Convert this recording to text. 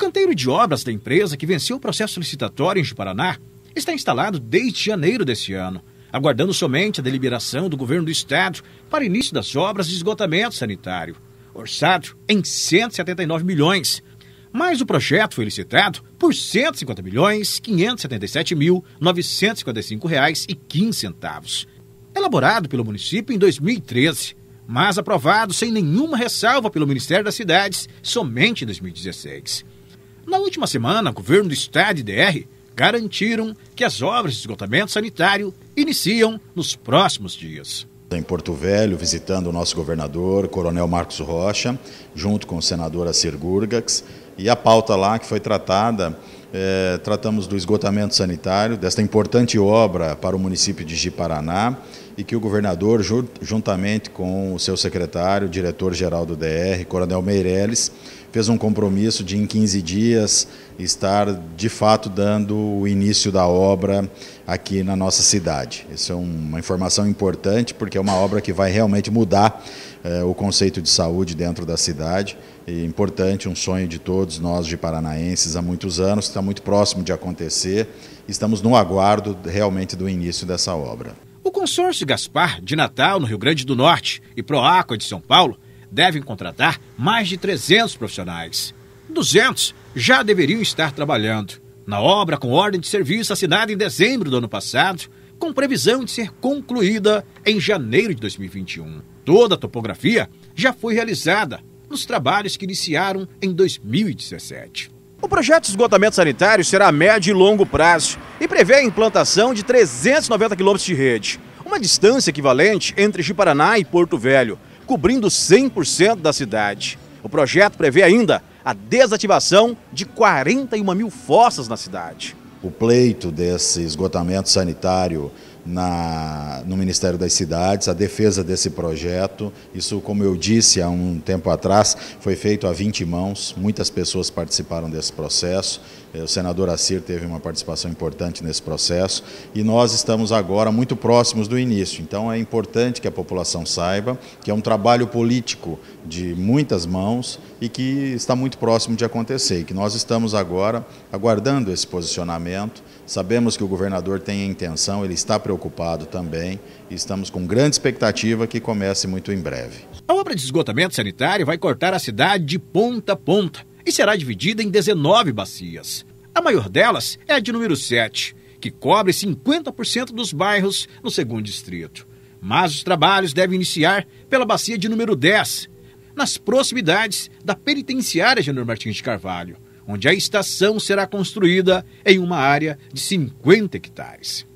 canteiro de obras da empresa, que venceu o processo licitatório em Paraná, está instalado desde janeiro deste ano, aguardando somente a deliberação do governo do estado para início das obras de esgotamento sanitário, orçado em 179 milhões. Mas o projeto foi licitado por R$ 150 milhões reais e 15 centavos. Elaborado pelo município em 2013, mas aprovado sem nenhuma ressalva pelo Ministério das Cidades somente em 2016. Na última semana, o governo do estado e DR garantiram que as obras de esgotamento sanitário iniciam nos próximos dias em Porto Velho, visitando o nosso governador, Coronel Marcos Rocha, junto com o senador Acir Gurgax, e a pauta lá que foi tratada, é, tratamos do esgotamento sanitário, desta importante obra para o município de Jiparaná, e que o governador, juntamente com o seu secretário, diretor-geral do DR, Coronel Meirelles fez um compromisso de, em 15 dias, estar de fato dando o início da obra aqui na nossa cidade. Isso é uma informação importante, porque é uma obra que vai realmente mudar eh, o conceito de saúde dentro da cidade. E é importante, um sonho de todos nós de paranaenses há muitos anos, está muito próximo de acontecer. Estamos no aguardo realmente do início dessa obra. O consórcio Gaspar, de Natal, no Rio Grande do Norte, e Proaco, de São Paulo, devem contratar mais de 300 profissionais. 200 já deveriam estar trabalhando. Na obra, com ordem de serviço assinada em dezembro do ano passado, com previsão de ser concluída em janeiro de 2021. Toda a topografia já foi realizada nos trabalhos que iniciaram em 2017. O projeto de esgotamento sanitário será a médio e longo prazo e prevê a implantação de 390 quilômetros de rede, uma distância equivalente entre Paraná e Porto Velho, cobrindo 100% da cidade. O projeto prevê ainda a desativação de 41 mil fossas na cidade. O pleito desse esgotamento sanitário na, no Ministério das Cidades, a defesa desse projeto. Isso, como eu disse há um tempo atrás, foi feito a 20 mãos, muitas pessoas participaram desse processo. Eh, o senador Assir teve uma participação importante nesse processo e nós estamos agora muito próximos do início. Então é importante que a população saiba que é um trabalho político de muitas mãos e que está muito próximo de acontecer, e que nós estamos agora aguardando esse posicionamento. Sabemos que o governador tem a intenção, ele está preparado preocupado também e estamos com grande expectativa que comece muito em breve. A obra de esgotamento sanitário vai cortar a cidade de ponta a ponta e será dividida em 19 bacias. A maior delas é a de número 7, que cobre 50% dos bairros no segundo distrito. Mas os trabalhos devem iniciar pela bacia de número 10, nas proximidades da penitenciária Genor Martins de Carvalho, onde a estação será construída em uma área de 50 hectares.